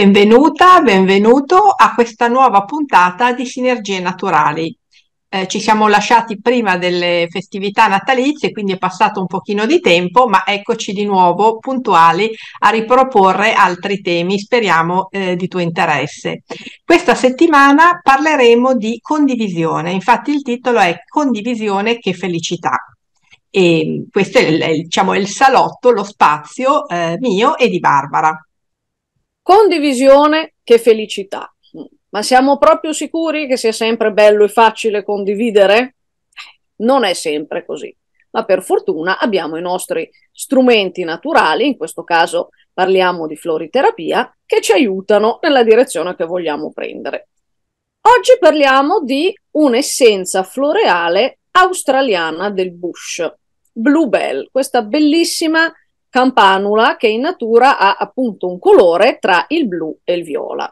Benvenuta, benvenuto a questa nuova puntata di Sinergie Naturali. Eh, ci siamo lasciati prima delle festività natalizie, quindi è passato un pochino di tempo, ma eccoci di nuovo puntuali a riproporre altri temi, speriamo eh, di tuo interesse. Questa settimana parleremo di condivisione, infatti il titolo è Condivisione che felicità. E questo è, il, diciamo, il salotto, lo spazio eh, mio e di Barbara. Condivisione che felicità. Ma siamo proprio sicuri che sia sempre bello e facile condividere? Non è sempre così, ma per fortuna abbiamo i nostri strumenti naturali, in questo caso parliamo di floriterapia, che ci aiutano nella direzione che vogliamo prendere. Oggi parliamo di un'essenza floreale australiana del bush, Bluebell, questa bellissima campanula che in natura ha appunto un colore tra il blu e il viola.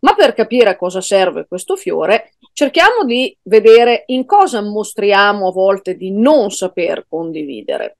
Ma per capire a cosa serve questo fiore, cerchiamo di vedere in cosa mostriamo a volte di non saper condividere.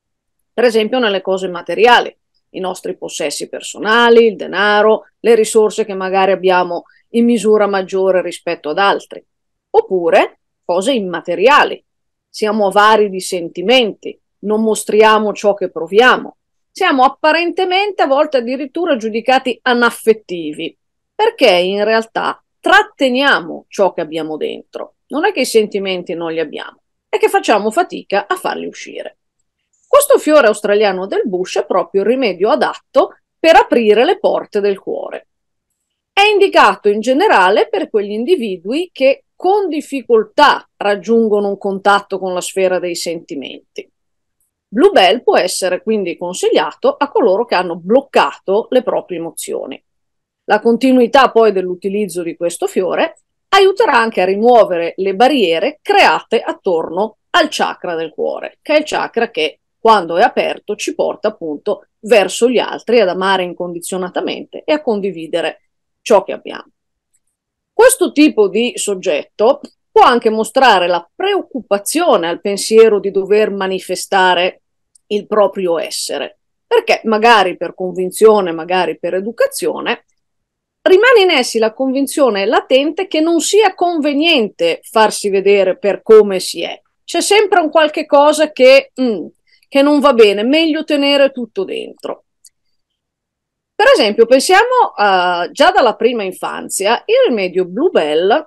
Per esempio nelle cose materiali, i nostri possessi personali, il denaro, le risorse che magari abbiamo in misura maggiore rispetto ad altri. Oppure cose immateriali. Siamo avari di sentimenti, non mostriamo ciò che proviamo siamo apparentemente a volte addirittura giudicati anaffettivi, perché in realtà tratteniamo ciò che abbiamo dentro. Non è che i sentimenti non li abbiamo, è che facciamo fatica a farli uscire. Questo fiore australiano del Bush è proprio il rimedio adatto per aprire le porte del cuore. È indicato in generale per quegli individui che con difficoltà raggiungono un contatto con la sfera dei sentimenti. Bluebell può essere quindi consigliato a coloro che hanno bloccato le proprie emozioni. La continuità poi dell'utilizzo di questo fiore aiuterà anche a rimuovere le barriere create attorno al chakra del cuore, che è il chakra che quando è aperto ci porta appunto verso gli altri ad amare incondizionatamente e a condividere ciò che abbiamo. Questo tipo di soggetto può anche mostrare la preoccupazione al pensiero di dover manifestare il proprio essere, perché magari per convinzione, magari per educazione, rimane in essi la convinzione latente che non sia conveniente farsi vedere per come si è. C'è sempre un qualche cosa che, mm, che non va bene, meglio tenere tutto dentro. Per esempio, pensiamo uh, già dalla prima infanzia, il rimedio Bluebell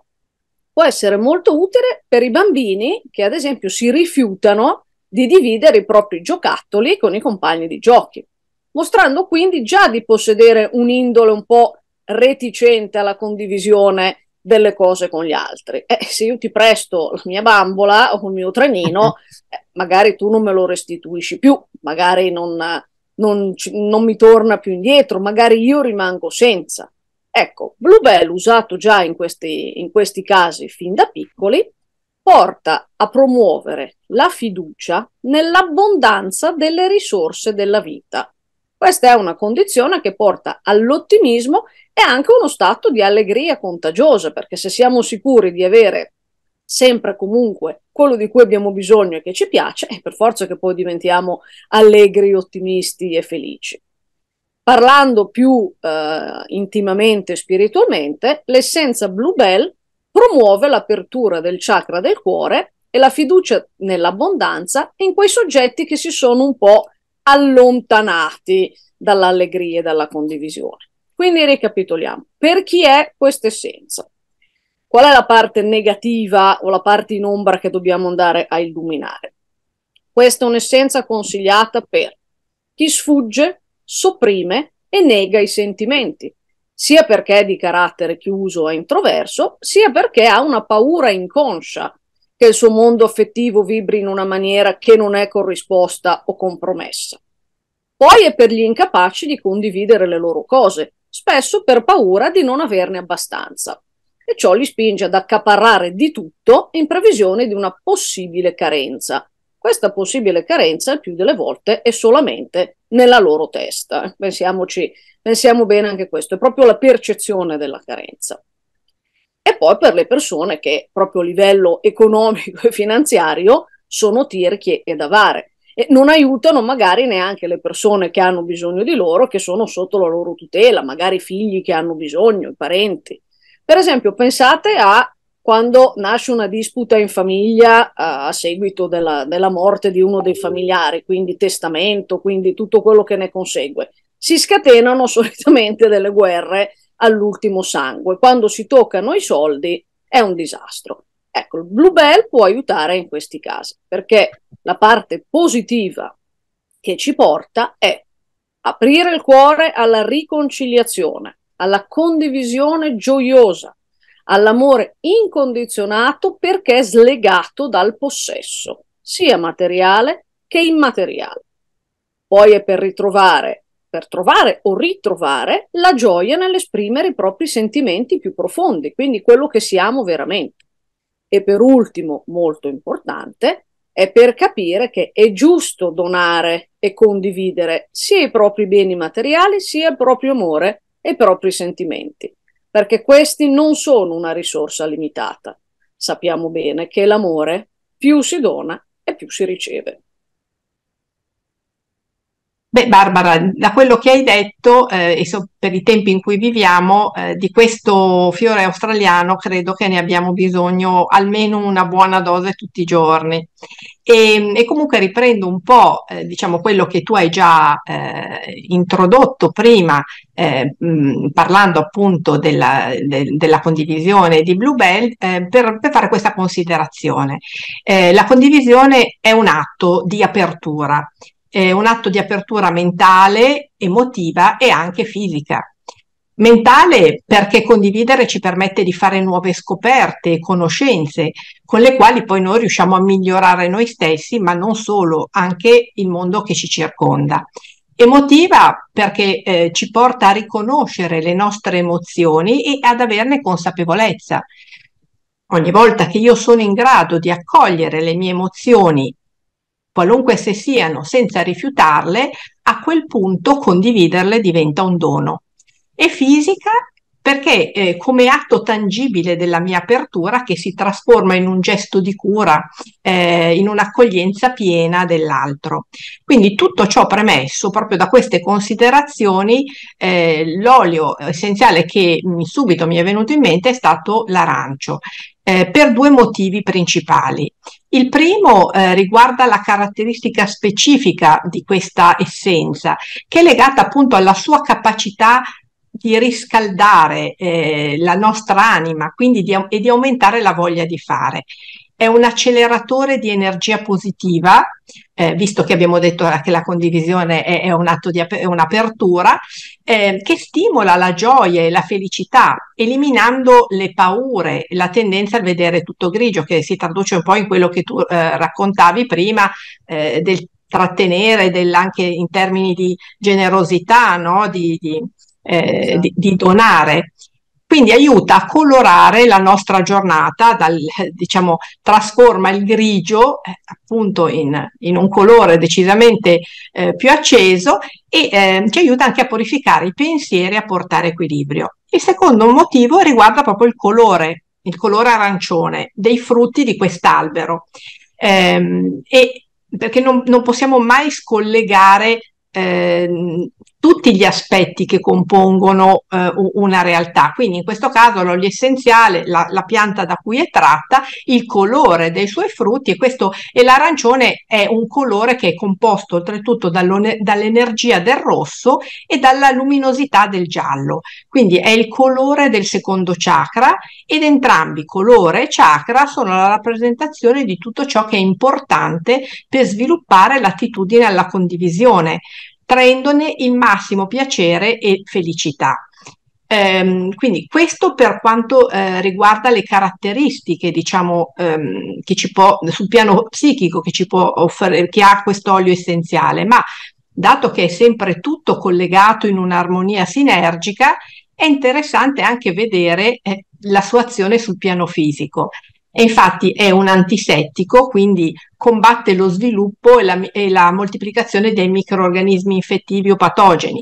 può essere molto utile per i bambini che ad esempio si rifiutano di dividere i propri giocattoli con i compagni di giochi, mostrando quindi già di possedere un'indole un po' reticente alla condivisione delle cose con gli altri. Eh, se io ti presto la mia bambola o il mio trenino, eh, magari tu non me lo restituisci più, magari non, non, non mi torna più indietro, magari io rimango senza. Ecco, Bluebell usato già in questi, in questi casi fin da piccoli porta a promuovere la fiducia nell'abbondanza delle risorse della vita. Questa è una condizione che porta all'ottimismo e anche uno stato di allegria contagiosa, perché se siamo sicuri di avere sempre comunque quello di cui abbiamo bisogno e che ci piace, è eh, per forza che poi diventiamo allegri, ottimisti e felici. Parlando più eh, intimamente e spiritualmente, l'essenza Bluebell promuove l'apertura del chakra del cuore e la fiducia nell'abbondanza in quei soggetti che si sono un po' allontanati dall'allegria e dalla condivisione. Quindi ricapitoliamo, per chi è questa essenza? Qual è la parte negativa o la parte in ombra che dobbiamo andare a illuminare? Questa è un'essenza consigliata per chi sfugge, sopprime e nega i sentimenti, sia perché è di carattere chiuso e introverso, sia perché ha una paura inconscia che il suo mondo affettivo vibri in una maniera che non è corrisposta o compromessa. Poi è per gli incapaci di condividere le loro cose, spesso per paura di non averne abbastanza, e ciò li spinge ad accaparrare di tutto in previsione di una possibile carenza, questa possibile carenza il più delle volte è solamente nella loro testa. Pensiamoci, pensiamo bene anche questo, è proprio la percezione della carenza. E poi per le persone che proprio a livello economico e finanziario sono tirchie ed avare e non aiutano magari neanche le persone che hanno bisogno di loro, che sono sotto la loro tutela, magari figli che hanno bisogno, i parenti. Per esempio, pensate a quando nasce una disputa in famiglia uh, a seguito della, della, morte di uno dei familiari, quindi testamento, quindi tutto quello che ne consegue. Si scatenano solitamente delle guerre all'ultimo sangue. Quando si toccano i soldi è un disastro. Ecco, il Blue Bell può aiutare in questi casi, perché la parte positiva che ci porta è aprire il cuore alla riconciliazione, alla condivisione gioiosa all'amore incondizionato perché slegato dal possesso, sia materiale che immateriale. Poi è per ritrovare, per trovare o ritrovare la gioia nell'esprimere i propri sentimenti più profondi, quindi quello che siamo veramente. E per ultimo, molto importante, è per capire che è giusto donare e condividere sia i propri beni materiali sia il proprio amore e i propri sentimenti perché questi non sono una risorsa limitata. Sappiamo bene che l'amore più si dona e più si riceve. Beh, Barbara, da quello che hai detto eh, e so, per i tempi in cui viviamo, eh, di questo fiore australiano credo che ne abbiamo bisogno almeno una buona dose tutti i giorni. E, e comunque riprendo un po' eh, diciamo, quello che tu hai già eh, introdotto prima, eh, mh, parlando appunto della, de, della, condivisione di Bluebell, eh, per, per, fare questa considerazione. la condivisione è un atto di apertura eh, un atto di apertura mentale, emotiva e anche fisica. Mentale perché condividere ci permette di fare nuove scoperte e conoscenze con le quali poi noi riusciamo a migliorare noi stessi, ma non solo, anche il mondo che ci circonda. Emotiva perché eh, ci porta a riconoscere le nostre emozioni e ad averne consapevolezza. Ogni volta che io sono in grado di accogliere le mie emozioni qualunque se siano, senza rifiutarle, a quel punto condividerle diventa un dono. E fisica perché eh, come atto tangibile della mia apertura che si trasforma in un gesto di cura, eh, in un'accoglienza piena dell'altro. Quindi tutto ciò premesso, proprio da queste considerazioni, eh, l'olio essenziale che mh, subito mi è venuto in mente è stato l'arancio, eh, per due motivi principali. Il primo eh, riguarda la caratteristica specifica di questa essenza, che è legata appunto alla sua capacità di riscaldare eh, la nostra anima quindi di, e di aumentare la voglia di fare è un acceleratore di energia positiva, eh, visto che abbiamo detto che la condivisione è, è un atto di ap- un'apertura, eh, che stimola la gioia e la felicità, eliminando le paure, la tendenza al vedere tutto grigio, che si traduce un po' in quello che tu eh, raccontavi prima eh, del trattenere, del, anche in termini di generosità, no? di, di, eh, esatto. di, di donare. Quindi aiuta a colorare la nostra giornata, dal, diciamo, trasforma il grigio eh, appunto in, in, un colore decisamente eh, più acceso e eh, ci aiuta anche a purificare i pensieri, a portare equilibrio. Il secondo motivo riguarda proprio il colore, il colore arancione dei frutti di quest'albero. Ehm, perché non, non, possiamo mai scollegare ehm, tutti gli aspetti che compongono eh, una realtà. Quindi in questo caso l'olio essenziale, la, la, pianta da cui è tratta, il colore dei suoi frutti e, questo, e l'arancione è un colore che è composto oltretutto dall'energia del rosso e dalla luminosità del giallo. Quindi è il colore del secondo chakra ed entrambi colore e chakra sono la rappresentazione di tutto ciò che è importante per sviluppare l'attitudine alla condivisione traendone il massimo piacere e felicità. Ehm, quindi questo per quanto eh, riguarda le caratteristiche, diciamo, ehm, che ci può, sul piano psichico che ci può offrire, che ha quest'olio essenziale, ma dato che è sempre tutto collegato in un'armonia sinergica, è interessante anche vedere eh, la sua azione sul piano fisico. E infatti è un antisettico, quindi combatte lo sviluppo e la, e la moltiplicazione dei microorganismi infettivi o patogeni.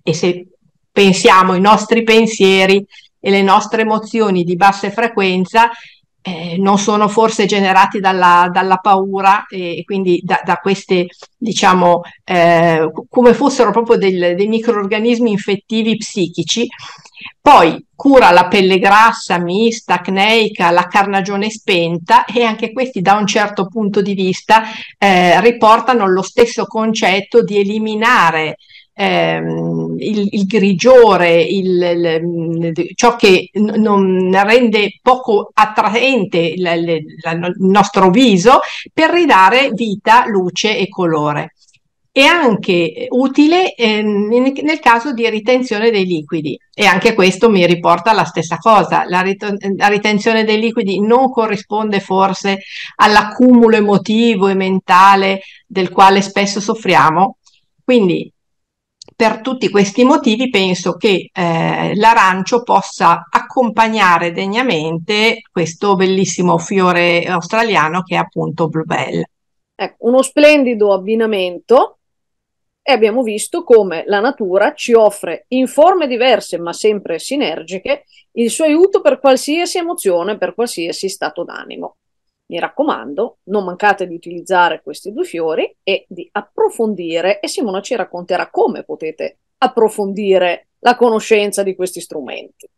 E se pensiamo ai nostri pensieri e le nostre emozioni di bassa frequenza, eh, non sono forse generati dalla, dalla paura e, e quindi da, da, queste, diciamo, eh, come fossero proprio del, dei microorganismi infettivi psichici poi cura la pelle grassa, mista, acneica, la carnagione spenta e anche questi da un certo punto di vista eh, riportano lo stesso concetto di eliminare ehm, il, il, grigiore, il, il, ciò che n- non rende poco attraente l- l- il nostro viso per ridare vita, luce e colore e anche utile eh, nel caso di ritenzione dei liquidi. E anche questo mi riporta alla stessa cosa, la, rit- la ritenzione dei liquidi non corrisponde forse all'accumulo emotivo e mentale del quale spesso soffriamo. Quindi per tutti questi motivi penso che eh, l'arancio possa accompagnare degnamente questo bellissimo fiore australiano che è appunto Bluebell. Ecco, uno splendido abbinamento e abbiamo visto come la natura ci offre in forme diverse ma sempre sinergiche il suo aiuto per qualsiasi emozione, per qualsiasi stato d'animo. Mi raccomando, non mancate di utilizzare questi due fiori e di approfondire e Simona ci racconterà come potete approfondire la conoscenza di questi strumenti.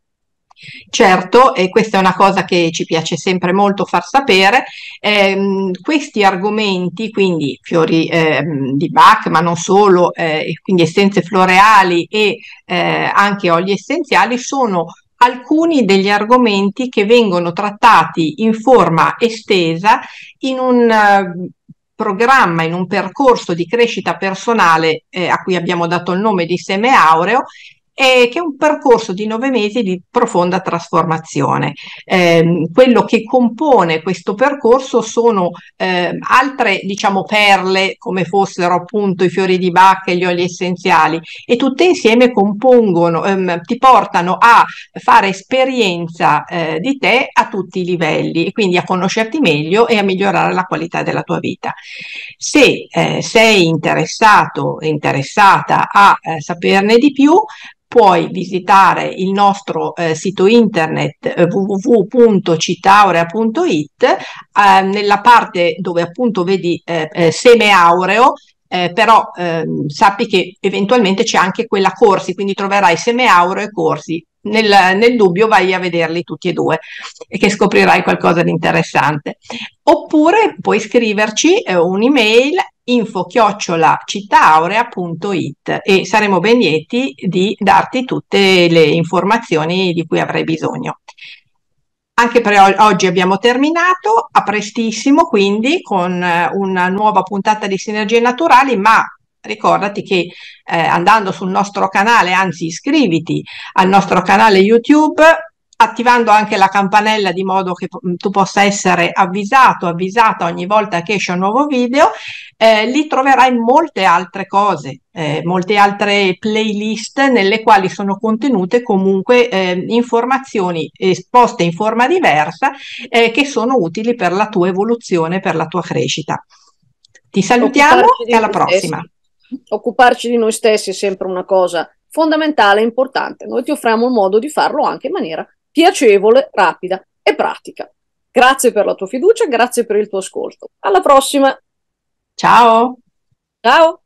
Certo, e questa è una cosa che ci piace sempre molto far sapere, ehm, questi argomenti, quindi fiori ehm, di Bach, ma non solo, eh, quindi essenze floreali e eh, anche oli essenziali, sono alcuni degli argomenti che vengono trattati in forma estesa in un eh, programma, in un percorso di crescita personale eh, a cui abbiamo dato il nome di Seme Aureo eh, che è un percorso di nove mesi di profonda trasformazione. Eh, quello che compone questo percorso sono eh, altre diciamo, perle come fossero appunto i fiori di bacca e gli oli essenziali e tutte insieme compongono, ehm, ti portano a fare esperienza eh, di te a tutti i livelli, e quindi a conoscerti meglio e a migliorare la qualità della tua vita. Se eh, sei interessato, interessata a eh, saperne di più, puoi visitare il nostro eh, sito internet eh, www.citaurea.it eh, nella parte dove appunto vedi eh, eh, seme aureo eh, però ehm, sappi che eventualmente c'è anche quella corsi, quindi troverai seme e corsi. Nel, nel, dubbio vai a vederli tutti e due e che scoprirai qualcosa di interessante. Oppure puoi scriverci eh, un'email info-cittaaaurea.it e saremo ben lieti di darti tutte le informazioni di cui avrai bisogno. Anche per oggi abbiamo terminato, a prestissimo quindi con eh, una nuova puntata di Sinergie Naturali, ma ricordati che eh, andando sul nostro canale, anzi iscriviti al nostro canale YouTube, attivando anche la campanella di modo che mm, tu possa essere avvisato, avvisata ogni volta che esce un nuovo video, eh, lì troverai molte altre cose, eh, molte altre playlist nelle quali sono contenute comunque eh, informazioni esposte in forma diversa eh, che sono utili per la tua evoluzione, per la tua crescita. Ti salutiamo e alla prossima. Stessi. Occuparci di noi stessi è sempre una cosa fondamentale e importante. Noi ti offriamo un modo di farlo anche in maniera piacevole, rapida e pratica. Grazie per la tua fiducia, grazie per il tuo ascolto. Alla prossima. Ciao. Ciao.